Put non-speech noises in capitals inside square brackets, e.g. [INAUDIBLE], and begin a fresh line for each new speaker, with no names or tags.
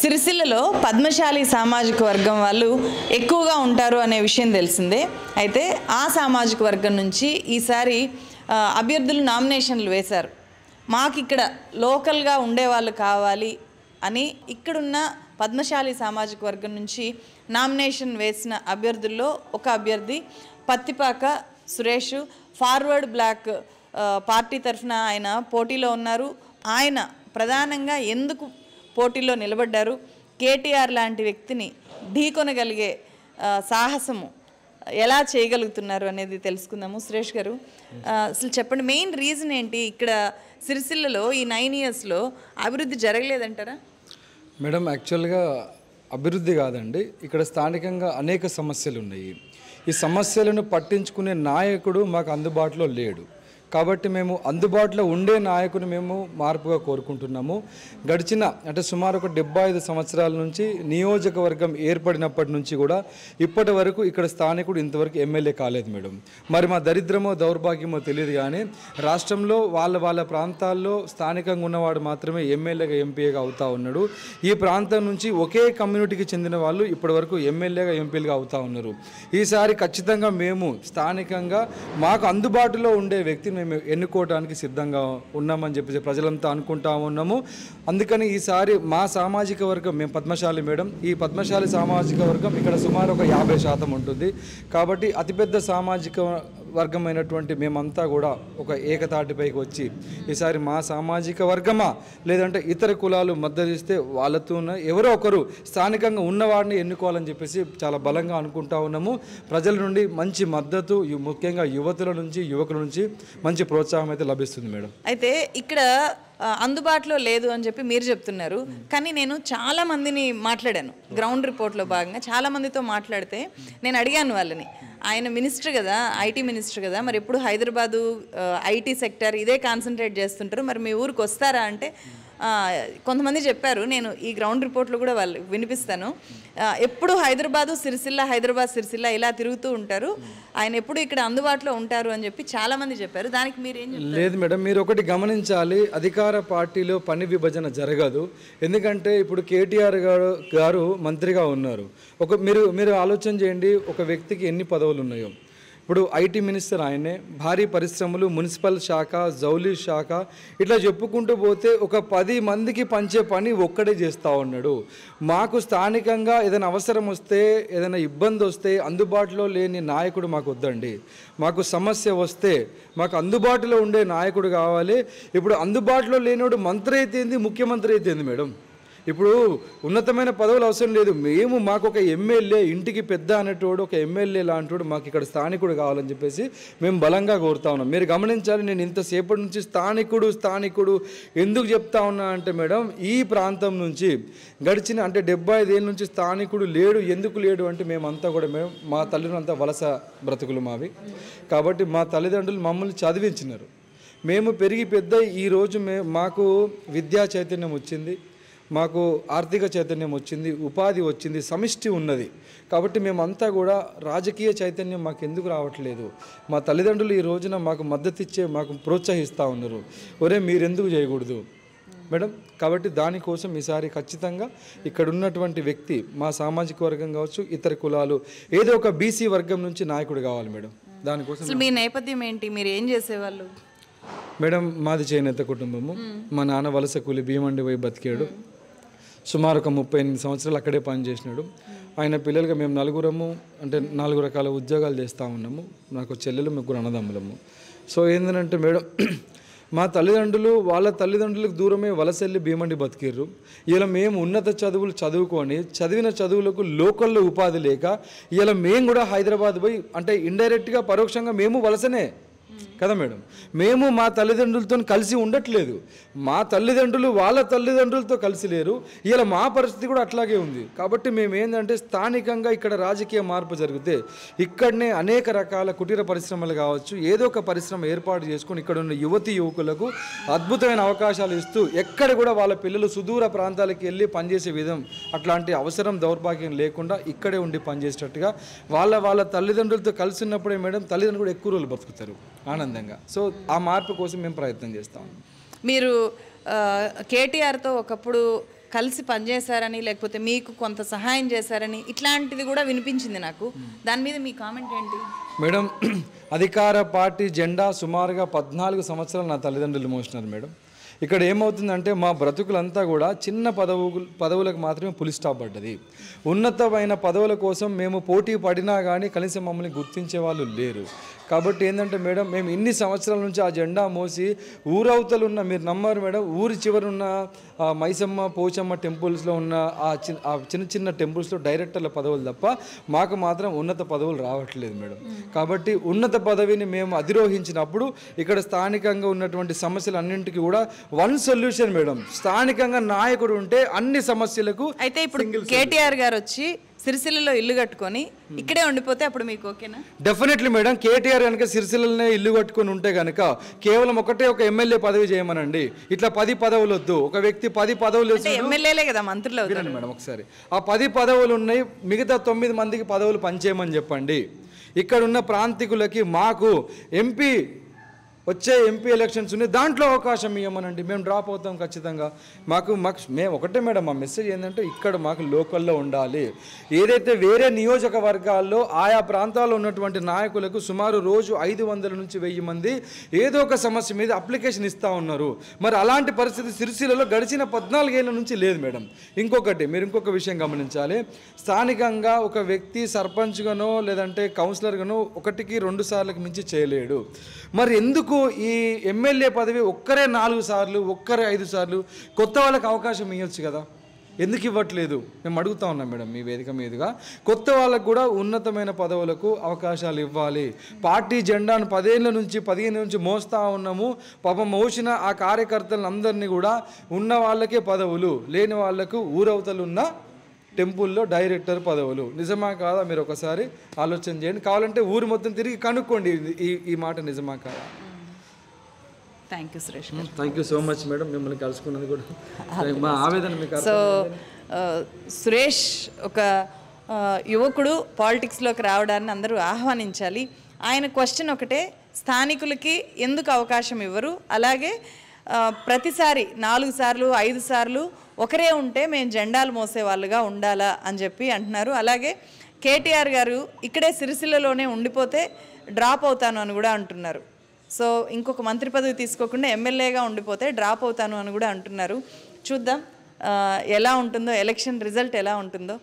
సిరిసిల్లలో పద్మశాలి సామాజిక వర్గం వాళ్ళు ఎక్కువగా ఉంటారు అనే విషయం తెలిసిందే అయితే ఆ సామాజిక వర్గం నుంచి ఈసారి అభ్యర్థులు నామినేషన్లు వేశారు మాకు ఇక్కడ లోకల్గా ఉండేవాళ్ళు కావాలి అని ఇక్కడున్న పద్మశాలి సామాజిక వర్గం నుంచి నామినేషన్ వేసిన అభ్యర్థుల్లో ఒక అభ్యర్థి Pattipaka Suresh forward block party తరఫున ఆయన పోటీలో ఉన్నారు ఆయన ప్రధానంగా ఎందుకు పోటీలో నిలబడ్డారు కేటీఆర్ లాంటి వ్యక్తిని ఢీకొనగలిగే సాహసము ఎలా చేయగలుగుతున్నారు అనేది తెలుసుకుందాము సురేష్ గారు అసలు చెప్పండి మెయిన్ రీజన్ ఏంటి ఇక్కడ సిరిసిల్లలో ఈ నైన్ ఇయర్స్లో అభివృద్ధి జరగలేదంటారా
మేడం యాక్చువల్గా అభివృద్ధి కాదండి ఇక్కడ స్థానికంగా అనేక సమస్యలు ఉన్నాయి ఈ సమస్యలను పట్టించుకునే నాయకుడు మాకు అందుబాటులో లేడు కాబట్టి మేము అందుబాటులో ఉండే నాయకుని మేము మార్పుగా కోరుకుంటున్నాము గడిచిన అంటే సుమారు ఒక డెబ్బై ఐదు సంవత్సరాల నుంచి నియోజకవర్గం ఏర్పడినప్పటి నుంచి కూడా ఇప్పటి వరకు ఇక్కడ స్థానికుడు ఇంతవరకు ఎమ్మెల్యే కాలేదు మేడం మరి మా దరిద్రమో దౌర్భాగ్యమో తెలియదు కానీ రాష్ట్రంలో వాళ్ళ వాళ్ళ ప్రాంతాల్లో స్థానికంగా ఉన్నవాడు మాత్రమే ఎమ్మెల్యేగా ఎంపీగా అవుతా ఉన్నాడు ఈ ప్రాంతం నుంచి ఒకే కమ్యూనిటీకి చెందిన వాళ్ళు ఇప్పటి వరకు ఎమ్మెల్యేగా ఎంపీలుగా అవుతా ఉన్నారు ఈసారి ఖచ్చితంగా మేము స్థానికంగా మాకు అందుబాటులో ఉండే వ్యక్తిని మేము ఎన్నుకోవడానికి సిద్ధంగా ఉన్నామని చెప్పేసి ప్రజలంతా అనుకుంటా ఉన్నాము అందుకని ఈసారి మా సామాజిక వర్గం మేము పద్మశాలి మేడం ఈ పద్మశాలి సామాజిక వర్గం ఇక్కడ సుమారు ఒక యాభై శాతం ఉంటుంది కాబట్టి అతిపెద్ద సామాజిక వర్గమైనటువంటి మేమంతా కూడా ఒక ఏకతాటిపైకి వచ్చి ఈసారి మా సామాజిక వర్గమా లేదంటే ఇతర కులాలు మద్దతిస్తే వాళ్ళతోనే ఎవరో ఒకరు స్థానికంగా ఉన్నవాడిని ఎన్నుకోవాలని చెప్పేసి చాలా బలంగా అనుకుంటా ఉన్నాము ప్రజల నుండి మంచి మద్దతు ముఖ్యంగా యువతుల నుంచి యువకుల నుంచి మంచి ప్రోత్సాహం అయితే లభిస్తుంది మేడం
అయితే ఇక్కడ అందుబాటులో లేదు అని చెప్పి మీరు చెప్తున్నారు కానీ నేను చాలా మందిని మాట్లాడాను గ్రౌండ్ రిపోర్ట్లో భాగంగా చాలా మందితో మాట్లాడితే నేను అడిగాను వాళ్ళని ఆయన మినిస్టర్ కదా ఐటీ మినిస్టర్ కదా మరి ఎప్పుడు హైదరాబాదు ఐటీ సెక్టర్ ఇదే కాన్సన్ట్రేట్ చేస్తుంటారు మరి మీ ఊరికి వస్తారా అంటే కొంతమంది చెప్పారు నేను ఈ గ్రౌండ్ రిపోర్ట్లు కూడా వాళ్ళు వినిపిస్తాను ఎప్పుడు హైదరాబాదు సిరిసిల్ల హైదరాబాద్ సిరిసిల్ల ఇలా తిరుగుతూ ఉంటారు ఆయన ఎప్పుడు ఇక్కడ అందుబాటులో ఉంటారు అని చెప్పి చాలామంది చెప్పారు దానికి మీరు ఏం
లేదు మేడం మీరు ఒకటి గమనించాలి అధికార పార్టీలో పని విభజన జరగదు ఎందుకంటే ఇప్పుడు కేటీఆర్ గారు గారు మంత్రిగా ఉన్నారు ఒక మీరు మీరు ఆలోచన చేయండి ఒక వ్యక్తికి ఎన్ని పదవులు ఉన్నాయో ఇప్పుడు ఐటీ మినిస్టర్ ఆయనే భారీ పరిశ్రమలు మున్సిపల్ శాఖ జౌలీ శాఖ ఇట్లా చెప్పుకుంటూ పోతే ఒక పది మందికి పంచే పని ఒక్కడే చేస్తూ ఉన్నాడు మాకు స్థానికంగా ఏదైనా అవసరం వస్తే ఏదైనా ఇబ్బంది వస్తే అందుబాటులో లేని నాయకుడు మాకు వద్దండి మాకు సమస్య వస్తే మాకు అందుబాటులో ఉండే నాయకుడు కావాలి ఇప్పుడు అందుబాటులో లేనివాడు మంత్రి అయితేంది ముఖ్యమంత్రి అయితేంది మేడం ఇప్పుడు ఉన్నతమైన పదవులు అవసరం లేదు మేము మాకు ఒక ఎమ్మెల్యే ఇంటికి పెద్ద అనేటోడు ఒక ఎమ్మెల్యే లాంటివాడు మాకు ఇక్కడ స్థానికుడు కావాలని చెప్పేసి మేము బలంగా కోరుతా ఉన్నాం మీరు గమనించాలి నేను ఇంతసేపటి నుంచి స్థానికుడు స్థానికుడు ఎందుకు చెప్తా ఉన్నా అంటే మేడం ఈ ప్రాంతం నుంచి గడిచిన అంటే డెబ్బై ఐదేళ్ళ నుంచి స్థానికుడు లేడు ఎందుకు లేడు అంటే మేమంతా కూడా మేము మా తల్లిదండ్రులంతా వలస బ్రతుకులు మావి కాబట్టి మా తల్లిదండ్రులు మమ్మల్ని చదివించినారు మేము పెరిగి పెద్ద ఈరోజు మే మాకు విద్యా చైతన్యం వచ్చింది మాకు ఆర్థిక చైతన్యం వచ్చింది ఉపాధి వచ్చింది సమిష్టి ఉన్నది కాబట్టి మేమంతా కూడా రాజకీయ చైతన్యం మాకు ఎందుకు రావట్లేదు మా తల్లిదండ్రులు ఈ రోజున మాకు మద్దతు ఇచ్చే మాకు ప్రోత్సహిస్తూ ఉన్నారు ఒరే మీరెందుకు చేయకూడదు మేడం కాబట్టి దానికోసం ఈసారి ఖచ్చితంగా ఇక్కడ ఉన్నటువంటి వ్యక్తి మా సామాజిక వర్గం కావచ్చు ఇతర కులాలు ఏదో ఒక బీసీ వర్గం నుంచి నాయకుడు కావాలి మేడం దానికోసం మీ
నేపథ్యం ఏంటి మీరు ఏం చేసేవాళ్ళు
మేడం మాది చేనేత కుటుంబము మా నాన్న వలస కూలి భీమండి పోయి బతికాడు సుమారు ఒక ముప్పై ఎనిమిది సంవత్సరాలు అక్కడే పనిచేసినాడు ఆయన పిల్లలుగా మేము నలుగురము అంటే నాలుగు రకాల ఉద్యోగాలు చేస్తూ ఉన్నాము నాకు చెల్లెలు ముగ్గురు అన్నదమ్ములము సో ఏంటంటే మేడం [CLEARS THROAT] మా తల్లిదండ్రులు వాళ్ళ తల్లిదండ్రులకు దూరమే వలసెళ్ళి భీమండి బతికిర్రు ఇలా మేము ఉన్నత చదువులు చదువుకొని చదివిన చదువులకు లోకల్లో ఉపాధి లేక ఇలా మేము కూడా హైదరాబాద్ పోయి అంటే ఇండైరెక్ట్గా పరోక్షంగా మేము వలసనే కదా మేడం మేము మా తల్లిదండ్రులతో కలిసి ఉండట్లేదు మా తల్లిదండ్రులు వాళ్ళ తల్లిదండ్రులతో కలిసి లేరు ఇలా మా పరిస్థితి కూడా అట్లాగే ఉంది కాబట్టి మేము ఏంటంటే స్థానికంగా ఇక్కడ రాజకీయ మార్పు జరిగితే ఇక్కడనే అనేక రకాల కుటీర పరిశ్రమలు కావచ్చు ఏదో ఒక పరిశ్రమ ఏర్పాటు చేసుకుని ఇక్కడ ఉన్న యువతి యువకులకు అద్భుతమైన అవకాశాలు ఇస్తూ ఎక్కడ కూడా వాళ్ళ పిల్లలు సుదూర ప్రాంతాలకు వెళ్ళి పనిచేసే విధం అట్లాంటి అవసరం దౌర్భాగ్యం లేకుండా ఇక్కడే ఉండి పనిచేసేటట్టుగా వాళ్ళ వాళ్ళ తల్లిదండ్రులతో కలిసి ఉన్నప్పుడే మేడం తల్లిదండ్రులు కూడా ఎక్కువ రోజులు బతుకుతారు ఆనందం ఆనందంగా సో ఆ మార్పు కోసం మేము ప్రయత్నం
చేస్తాం మీరు కేటీఆర్తో ఒకప్పుడు కలిసి పనిచేశారని లేకపోతే మీకు కొంత సహాయం చేశారని ఇట్లాంటిది కూడా వినిపించింది నాకు దాని మీద మీ కామెంట్ ఏంటి
మేడం అధికార పార్టీ జెండా సుమారుగా పద్నాలుగు సంవత్సరాలు నా తల్లిదండ్రులు మోసినారు మేడం ఇక్కడ ఏమవుతుందంటే మా బ్రతుకులంతా కూడా చిన్న పదవు పదవులకు మాత్రమే పులి స్టాప్ పడ్డది ఉన్నతమైన పదవుల కోసం మేము పోటీ పడినా కానీ కనీసం మమ్మల్ని గుర్తించే వాళ్ళు లేరు కాబట్టి ఏంటంటే మేడం మేము ఇన్ని సంవత్సరాల నుంచి ఆ జెండా మోసి ఊరవతలు ఉన్న మీరు నమ్మారు మేడం ఊరి చివరి ఉన్న మైసమ్మ పోచమ్మ టెంపుల్స్లో ఉన్న ఆ చిన్న చిన్న టెంపుల్స్లో డైరెక్టర్ల పదవులు తప్ప మాకు మాత్రం ఉన్నత పదవులు రావట్లేదు మేడం కాబట్టి ఉన్నత పదవిని మేము అధిరోహించినప్పుడు ఇక్కడ స్థానికంగా ఉన్నటువంటి సమస్యలు అన్నింటికి కూడా వన్ సొల్యూషన్ మేడం స్థానికంగా నాయకుడు ఉంటే అన్ని సమస్యలకు
అయితే ఇప్పుడు కేటీఆర్ గారు వచ్చి సిరిసిల్లలో ఇల్లు కట్టుకొని ఇక్కడే ఉండిపోతే అప్పుడు మీకు ఓకేనా
డెఫినెట్లీ మేడం కేటీఆర్ కనుక సిరిసిల్లనే ఇల్లు కట్టుకొని ఉంటే కనుక కేవలం ఒకటే ఒక ఎమ్మెల్యే పదవి చేయమనండి ఇట్లా పది పదవులు వద్దు ఒక వ్యక్తి పది పదవులు ఎమ్మెల్యేలే
కదా మంత్రులు వినండి మేడం
ఒకసారి ఆ పది పదవులు ఉన్నాయి మిగతా తొమ్మిది మందికి పదవులు పనిచేయమని చెప్పండి ఇక్కడ ఉన్న ప్రాంతికులకి మాకు ఎంపీ వచ్చే ఎంపీ ఎలక్షన్స్ ఉన్నాయి దాంట్లో అవకాశం ఇవ్వమనండి మేము డ్రాప్ అవుతాం ఖచ్చితంగా మాకు మాకు మేము ఒకటే మేడం మా మెసేజ్ ఏంటంటే ఇక్కడ మాకు లోకల్లో ఉండాలి ఏదైతే వేరే నియోజకవర్గాల్లో ఆయా ప్రాంతాల్లో ఉన్నటువంటి నాయకులకు సుమారు రోజు ఐదు వందల నుంచి వెయ్యి మంది ఏదో ఒక సమస్య మీద అప్లికేషన్ ఇస్తూ ఉన్నారు మరి అలాంటి పరిస్థితి సిరిసిలలో గడిచిన పద్నాలుగేళ్ల నుంచి లేదు మేడం ఇంకొకటి మీరు ఇంకొక విషయం గమనించాలి స్థానికంగా ఒక వ్యక్తి సర్పంచ్గానో లేదంటే కౌన్సిలర్గానో ఒకటికి రెండు సార్లకు మించి చేయలేడు మరి ఎందుకు ఈ ఎమ్మెల్యే పదవి ఒక్కరే నాలుగు సార్లు ఒక్కరే ఐదు సార్లు కొత్త వాళ్ళకి అవకాశం ఇవ్వచ్చు కదా ఎందుకు ఇవ్వట్లేదు మేము అడుగుతా ఉన్నాం మేడం మీ వేదిక మీదుగా కొత్త వాళ్ళకు కూడా ఉన్నతమైన పదవులకు అవకాశాలు ఇవ్వాలి పార్టీ జెండాను పదేళ్ళ నుంచి పదిహేను నుంచి మోస్తా ఉన్నాము పాపం మోసిన ఆ అందరినీ కూడా ఉన్న వాళ్ళకే పదవులు లేని వాళ్లకు ఊరవతలున్న టెంపుల్లో డైరెక్టర్ పదవులు నిజమా కాదా మీరు ఒకసారి ఆలోచన చేయండి కావాలంటే ఊరు మొత్తం తిరిగి కనుక్కోండి ఈ ఈ మాట నిజమా కాదా
thank you Suresh thank you so
much madam మిమ్మల్ని కలుసుకున్నది కూడా [LAUGHS] మా ఆవేదన మీకు సో
సురేష్ uh, ఒక uh, యువకుడు పాలిటిక్స్లోకి రావడాన్ని అందరూ ఆహ్వానించాలి ఆయన క్వశ్చన్ ఒకటే స్థానికులకి ఎందుకు అవకాశం ఇవ్వరు అలాగే uh, ప్రతిసారి నాలుగు సార్లు ఐదు సార్లు ఒకరే ఉంటే మేము జెండాలు మోసేవాళ్ళుగా ఉండాలా అని చెప్పి అంటున్నారు అలాగే కేటీఆర్ గారు ఇక్కడే సిరిసిల్లలోనే ఉండిపోతే డ్రాప్ అవుతాను అని కూడా అంటున్నారు సో ఇంకొక మంత్రి పదవి తీసుకోకుండా ఎమ్మెల్యేగా ఉండిపోతే డ్రాప్ అవుతాను అని కూడా అంటున్నారు చూద్దాం ఎలా ఉంటుందో ఎలక్షన్ రిజల్ట్ ఎలా ఉంటుందో